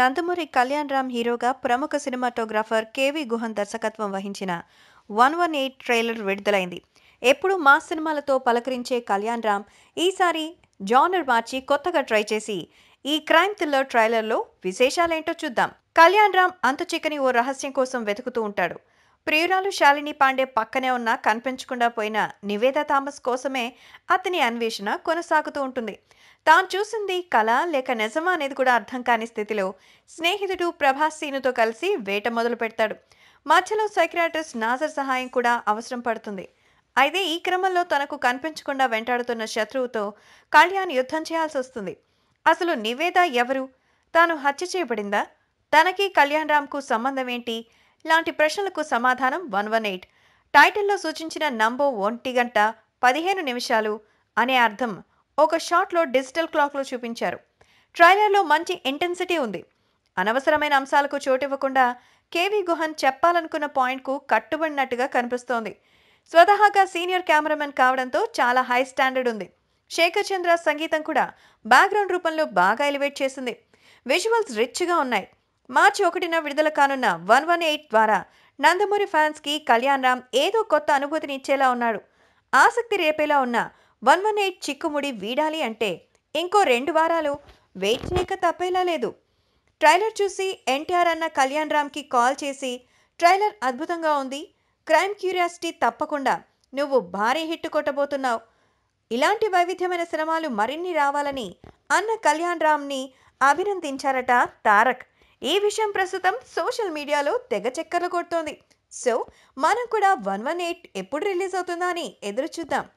నందమూరి కళ్యాణ్ రామ్ హీరోగా ప్రముఖ cinematographer KV Guhan దర్శకత్వం వహించిన వన్ వన్ ఎయిట్ ట్రైలర్ విడుదలైంది ఎప్పుడు మా సినిమాలతో పలకరించే కళ్యాణ్ రామ్ ఈసారి జానర్ మార్చి కొత్తగా ట్రై చేసి ఈ క్రైమ్ థ్రిల్లర్ ట్రైలర్లో విశేషాలేంటో చూద్దాం కళ్యాణ్ రామ్ అంత చిక్కని ఓ రహస్యం కోసం వెతుకుతూ ఉంటాడు ప్రియురాలు శాలిని పాండే పక్కనే ఉన్న కనిపించకుండా పోయిన నివేద థామస్ కోసమే అతని అన్వేషణ కొనసాగుతూ ఉంటుంది తాను చూసింది కళ లేక నిజమా అనేది కూడా అర్థం కాని స్థితిలో స్నేహితుడు ప్రభాస్ సీనుతో కలిసి వేట మొదలు పెడతాడు మధ్యలో సైక్రాటిస్ట్ నాజర్ సహాయం కూడా అవసరం పడుతుంది అయితే ఈ క్రమంలో తనకు కనిపించకుండా వెంటాడుతున్న శత్రువుతో కళ్యాణ్ యుద్ధం చేయాల్సి వస్తుంది అసలు నివేద ఎవరు తాను హత్య చేయబడిందా తనకి కళ్యాణ్ రామ్కు సంబంధం ఏంటి లాంటి ప్రశ్నలకు సమాధానం వన్ వన్ ఎయిట్ టైటిల్లో సూచించిన నంబో ఒంటి గంట పదిహేను నిమిషాలు అనే అర్థం ఒక షాట్లో డిజిటల్ క్లాక్లో చూపించారు ట్రైలర్లో మంచి ఇంటెన్సిటీ ఉంది అనవసరమైన అంశాలకు చోటివ్వకుండా కేవీ గుహన్ చెప్పాలనుకున్న పాయింట్కు కట్టుబడినట్టుగా కనిపిస్తోంది స్వతహాగా సీనియర్ కెమెరామెన్ కావడంతో చాలా హై స్టాండర్డ్ ఉంది శేఖర్ చంద్ర సంగీతం కూడా బ్యాక్గ్రౌండ్ రూపంలో బాగా ఎలివేట్ చేసింది విజువల్స్ రిచ్గా ఉన్నాయి మార్చి ఒకటిన విడుదల కానున్న వన్ వన్ ఎయిట్ ద్వారా నందమూరి ఫ్యాన్స్కి కళ్యాణ్ రామ్ ఏదో కొత్త అనుభూతిని ఇచ్చేలా ఉన్నాడు ఆసక్తి రేపేలా ఉన్న వన్ వన్ ఎయిట్ చిక్కుముడి వీడాలి అంటే ఇంకో రెండు వారాలు వెయిట్ చేయక తప్పేలా లేదు ట్రైలర్ చూసి ఎన్టీఆర్ అన్న కళ్యాణ్ రామ్కి కాల్ చేసి ట్రైలర్ అద్భుతంగా ఉంది క్రైమ్ క్యూరియాసిటీ తప్పకుండా నువ్వు భారీ హిట్ కొట్టబోతున్నావు ఇలాంటి వైవిధ్యమైన సినిమాలు మరిన్ని రావాలని అన్న కళ్యాణ్ రామ్ని అభినందించారట తారక్ ఈ విషయం ప్రస్తుతం సోషల్ మీడియాలో తెగ చక్కర్లు కొడుతోంది సో మనం కూడా వన్ వన్ ఎయిట్ ఎప్పుడు రిలీజ్ అవుతుందా అని ఎదురు చూద్దాం